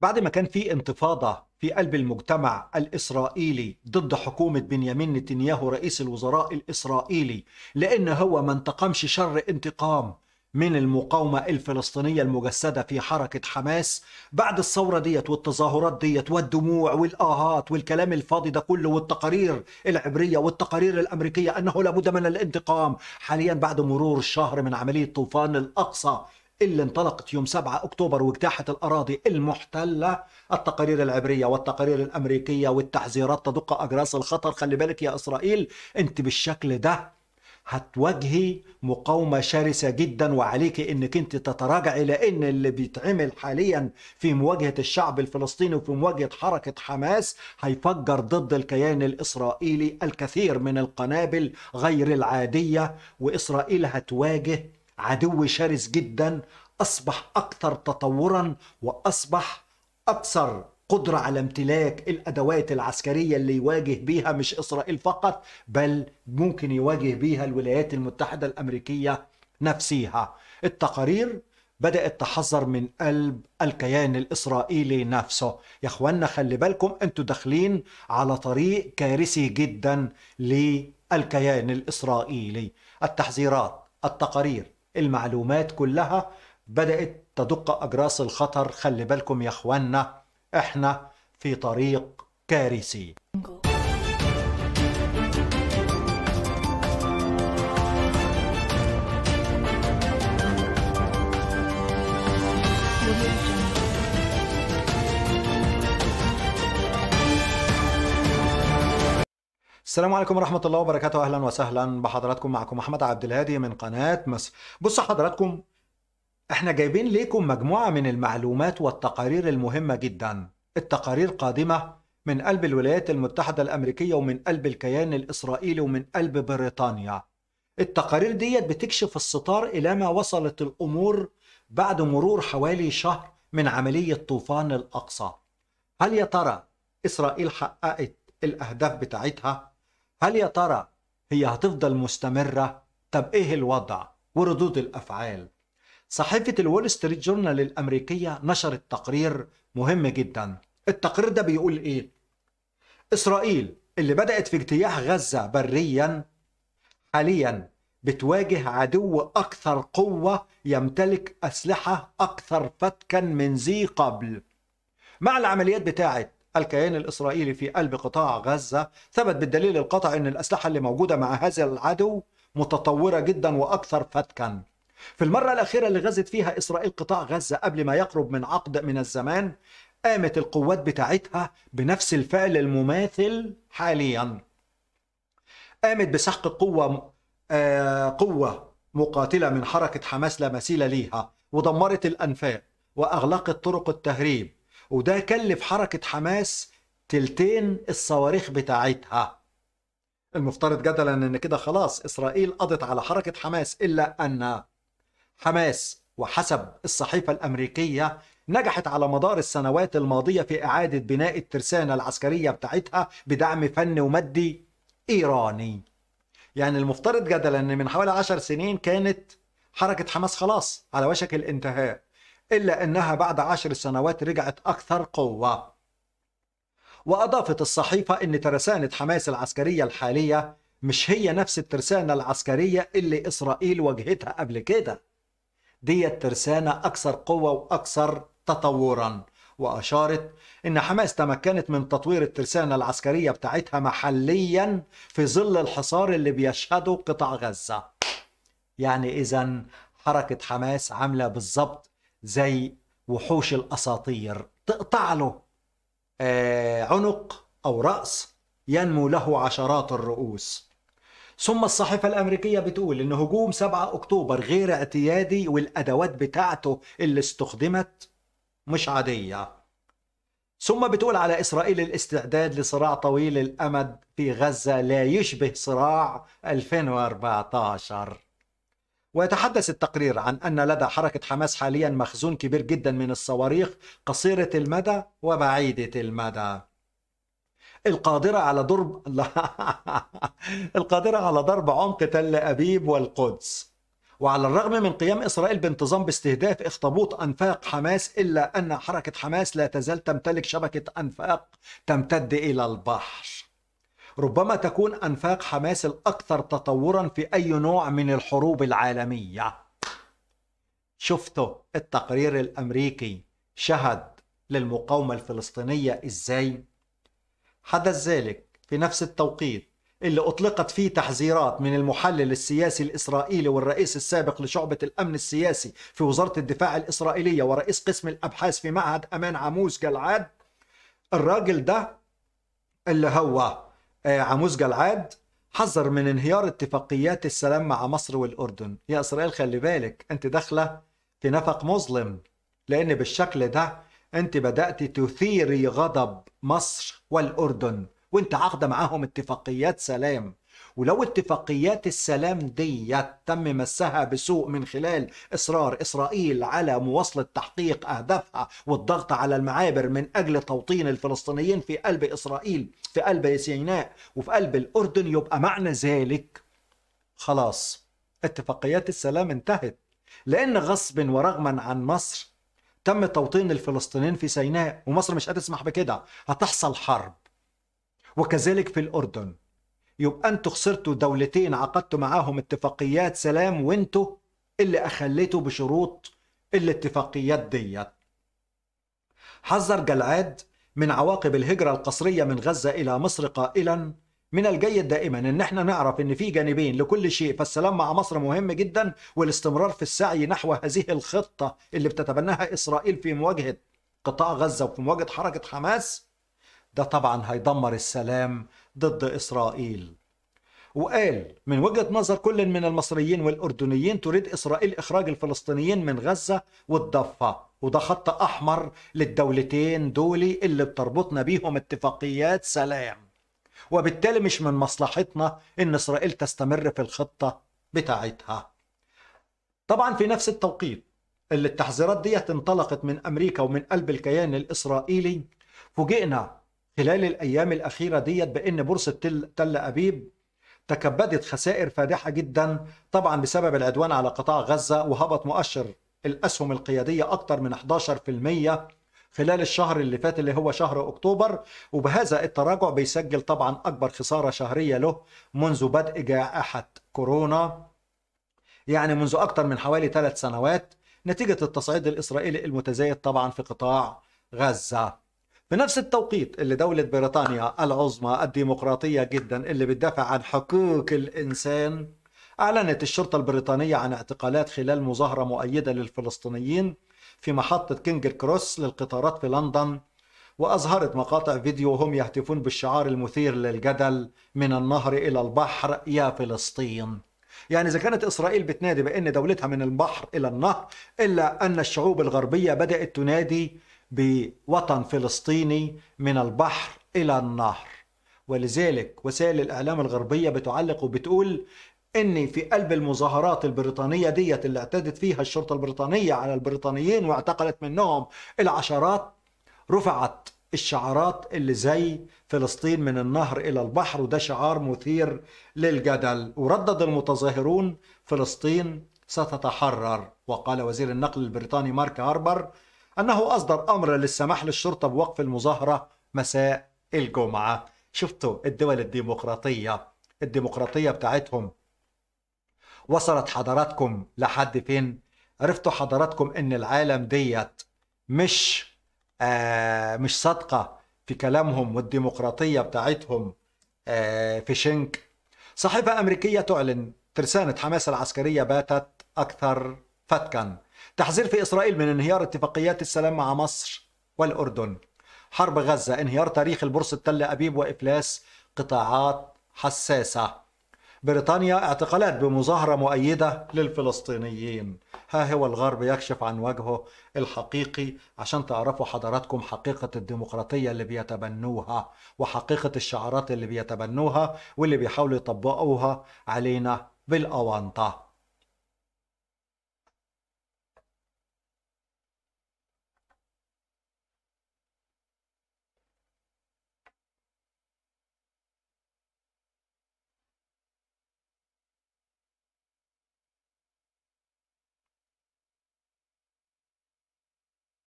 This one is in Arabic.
بعد ما كان في انتفاضة في قلب المجتمع الإسرائيلي ضد حكومة بنيامين نتنياهو رئيس الوزراء الإسرائيلي لأن هو ما انتقمش شر انتقام من المقاومة الفلسطينية المجسدة في حركة حماس بعد الثورة ديت والتظاهرات ديت والدموع والآهات والكلام الفاضي ده كله والتقارير العبرية والتقارير الأمريكية أنه لابد من الانتقام حاليا بعد مرور الشهر من عملية طوفان الأقصى اللي انطلقت يوم 7 أكتوبر واجتاحت الأراضي المحتلة التقارير العبرية والتقارير الأمريكية والتحذيرات تدق أجراس الخطر خلي بالك يا إسرائيل أنت بالشكل ده هتواجهي مقاومة شرسة جدا وعليك انك انت تتراجعي لان اللي بيتعمل حاليا في مواجهة الشعب الفلسطيني وفي مواجهة حركة حماس هيفجر ضد الكيان الاسرائيلي الكثير من القنابل غير العادية واسرائيل هتواجه عدو شرس جدا اصبح اكثر تطورا واصبح اكثر قدره على امتلاك الادوات العسكريه اللي يواجه بيها مش اسرائيل فقط بل ممكن يواجه بيها الولايات المتحده الامريكيه نفسها التقارير بدأت تحذر من قلب الكيان الإسرائيلي نفسه يا أخوانا خلي بالكم أنتوا داخلين على طريق كارثي جدا للكيان الإسرائيلي التحذيرات التقارير المعلومات كلها بدأت تدق أجراس الخطر خلي بالكم يا أخوانا إحنا في طريق كارثي السلام عليكم ورحمة الله وبركاته أهلا وسهلا بحضراتكم معكم محمد عبد الهادي من قناة مصر بص حضراتكم احنا جايبين ليكم مجموعة من المعلومات والتقارير المهمة جدا التقارير قادمة من قلب الولايات المتحدة الأمريكية ومن قلب الكيان الإسرائيلي ومن قلب بريطانيا التقارير ديت بتكشف الستار إلى ما وصلت الأمور بعد مرور حوالي شهر من عملية طوفان الأقصى هل يا ترى إسرائيل حققت الأهداف بتاعتها هل يا ترى هي هتفضل مستمرة؟ طب إيه الوضع؟ وردود الأفعال صحيفة الول ستريت جورنال الأمريكية نشرت تقرير مهم جدا التقرير ده بيقول إيه؟ إسرائيل اللي بدأت في اجتياح غزة بريا حاليا بتواجه عدو أكثر قوة يمتلك أسلحة أكثر فتكا من ذي قبل مع العمليات بتاعت الكيان الإسرائيلي في قلب قطاع غزة ثبت بالدليل القطع أن الأسلحة اللي موجودة مع هذا العدو متطورة جدا وأكثر فتكا في المرة الأخيرة اللي غزت فيها إسرائيل قطاع غزة قبل ما يقرب من عقد من الزمان قامت القوات بتاعتها بنفس الفعل المماثل حاليا قامت بسحق قوة آه قوة مقاتلة من حركة حماس لا مثيل ليها ودمرت الأنفاق وأغلقت طرق التهريب وده كلف حركة حماس تلتين الصواريخ بتاعتها المفترض جدلا ان كده خلاص اسرائيل قضت على حركة حماس الا ان حماس وحسب الصحيفة الامريكية نجحت على مدار السنوات الماضية في اعادة بناء الترسانة العسكرية بتاعتها بدعم فني ومادي ايراني يعني المفترض جدلا ان من حوالي عشر سنين كانت حركة حماس خلاص على وشك الانتهاء إلا أنها بعد عشر سنوات رجعت أكثر قوة وأضافت الصحيفة أن ترسانة حماس العسكرية الحالية مش هي نفس الترسانة العسكرية اللي إسرائيل واجهتها قبل كده دي الترسانة أكثر قوة وأكثر تطورا وأشارت أن حماس تمكنت من تطوير الترسانة العسكرية بتاعتها محليا في ظل الحصار اللي بيشهده قطاع غزة يعني إذا حركة حماس عاملة بالظبط زي وحوش الاساطير تقطع له آه، عنق او راس ينمو له عشرات الرؤوس ثم الصحيفة الأمريكية بتقول إن هجوم 7 أكتوبر غير اعتيادي والأدوات بتاعته اللي استخدمت مش عادية ثم بتقول على إسرائيل الاستعداد لصراع طويل الأمد في غزة لا يشبه صراع 2014 ويتحدث التقرير عن أن لدى حركة حماس حاليا مخزون كبير جدا من الصواريخ قصيرة المدى وبعيدة المدى القادرة على ضرب القادرة على ضرب عمق تل أبيب والقدس وعلى الرغم من قيام إسرائيل بانتظام باستهداف اخطبوط أنفاق حماس إلا أن حركة حماس لا تزال تمتلك شبكة أنفاق تمتد إلى البحر ربما تكون أنفاق حماس الأكثر تطورا في أي نوع من الحروب العالمية شفتوا التقرير الأمريكي شهد للمقاومة الفلسطينية إزاي؟ حدث ذلك في نفس التوقيت اللي أطلقت فيه تحذيرات من المحلل السياسي الإسرائيلي والرئيس السابق لشعبة الأمن السياسي في وزارة الدفاع الإسرائيلية ورئيس قسم الأبحاث في معهد أمان عموس جلعاد الراجل ده اللي هو آه، عموز جلعاد حذر من انهيار اتفاقيات السلام مع مصر والأردن يا إسرائيل خلي بالك أنت داخلة في نفق مظلم لأن بالشكل ده أنت بدأت تثيري غضب مصر والأردن وأنت عاقدة معاهم اتفاقيات سلام ولو اتفاقيات السلام دي تم مسها بسوء من خلال إصرار إسرائيل على مواصلة تحقيق أهدافها والضغط على المعابر من أجل توطين الفلسطينيين في قلب إسرائيل في قلب سيناء وفي قلب الأردن يبقى معنى ذلك خلاص اتفاقيات السلام انتهت لأن غصب ورغما عن مصر تم توطين الفلسطينيين في سيناء ومصر مش هتسمح بكده هتحصل حرب وكذلك في الأردن يبقى انتوا خسرتوا دولتين عقدتوا معاهم اتفاقيات سلام وانتوا اللي اخليتوا بشروط الاتفاقيات ديت حذر جلعاد من عواقب الهجرة القسرية من غزة إلى مصر قائلا من الجيد دائما ان احنا نعرف ان في جانبين لكل شيء فالسلام مع مصر مهم جدا والاستمرار في السعي نحو هذه الخطة اللي بتتبناها اسرائيل في مواجهة قطاع غزة وفي مواجهة حركة حماس ده طبعا هيدمر السلام ضد إسرائيل وقال من وجهة نظر كل من المصريين والأردنيين تريد إسرائيل إخراج الفلسطينيين من غزة والضفة وده خط أحمر للدولتين دولي اللي بتربطنا بيهم اتفاقيات سلام وبالتالي مش من مصلحتنا إن إسرائيل تستمر في الخطة بتاعتها طبعا في نفس التوقيت اللي التحذيرات ديت انطلقت من أمريكا ومن قلب الكيان الإسرائيلي فوجئنا خلال الأيام الأخيرة ديت بأن بورصة تل, تل أبيب تكبدت خسائر فادحة جدا طبعا بسبب العدوان على قطاع غزة وهبط مؤشر الأسهم القيادية أكثر من 11% خلال الشهر اللي فات اللي هو شهر أكتوبر وبهذا التراجع بيسجل طبعا أكبر خسارة شهرية له منذ بدء جائحة كورونا يعني منذ أكثر من حوالي ثلاث سنوات نتيجة التصعيد الإسرائيلي المتزايد طبعا في قطاع غزة بنفس التوقيت اللي دولة بريطانيا العظمى الديمقراطية جدا اللي بتدافع عن حقوق الإنسان أعلنت الشرطة البريطانية عن اعتقالات خلال مظاهرة مؤيدة للفلسطينيين في محطة كينج كروس للقطارات في لندن وأظهرت مقاطع فيديو وهم يهتفون بالشعار المثير للجدل من النهر إلى البحر يا فلسطين يعني إذا كانت إسرائيل بتنادي بأن دولتها من البحر إلى النهر إلا أن الشعوب الغربية بدأت تنادي بوطن فلسطيني من البحر إلى النهر ولذلك وسائل الإعلام الغربية بتعلق وبتقول ان في قلب المظاهرات البريطانيه ديت اللي اعتدت فيها الشرطه البريطانيه على البريطانيين واعتقلت منهم العشرات رفعت الشعارات اللي زي فلسطين من النهر الى البحر وده شعار مثير للجدل وردد المتظاهرون فلسطين ستتحرر وقال وزير النقل البريطاني مارك هاربر أنه أصدر أمر للسماح للشرطة بوقف المظاهرة مساء الجمعة شفتوا الدول الديمقراطية الديمقراطية بتاعتهم وصلت حضراتكم لحد فين عرفتوا حضراتكم ان العالم ديت مش آه مش صادقة في كلامهم والديمقراطية بتاعتهم آه في شنك صحيفة أمريكية تعلن ترسانة حماس العسكرية باتت أكثر فتكاً تحذير في إسرائيل من انهيار اتفاقيات السلام مع مصر والأردن حرب غزة انهيار تاريخ البورصة تل أبيب وإفلاس قطاعات حساسة بريطانيا اعتقالات بمظاهرة مؤيدة للفلسطينيين ها هو الغرب يكشف عن وجهه الحقيقي عشان تعرفوا حضراتكم حقيقة الديمقراطية اللي بيتبنوها وحقيقة الشعارات اللي بيتبنوها واللي بيحاولوا يطبقوها علينا بالأونطة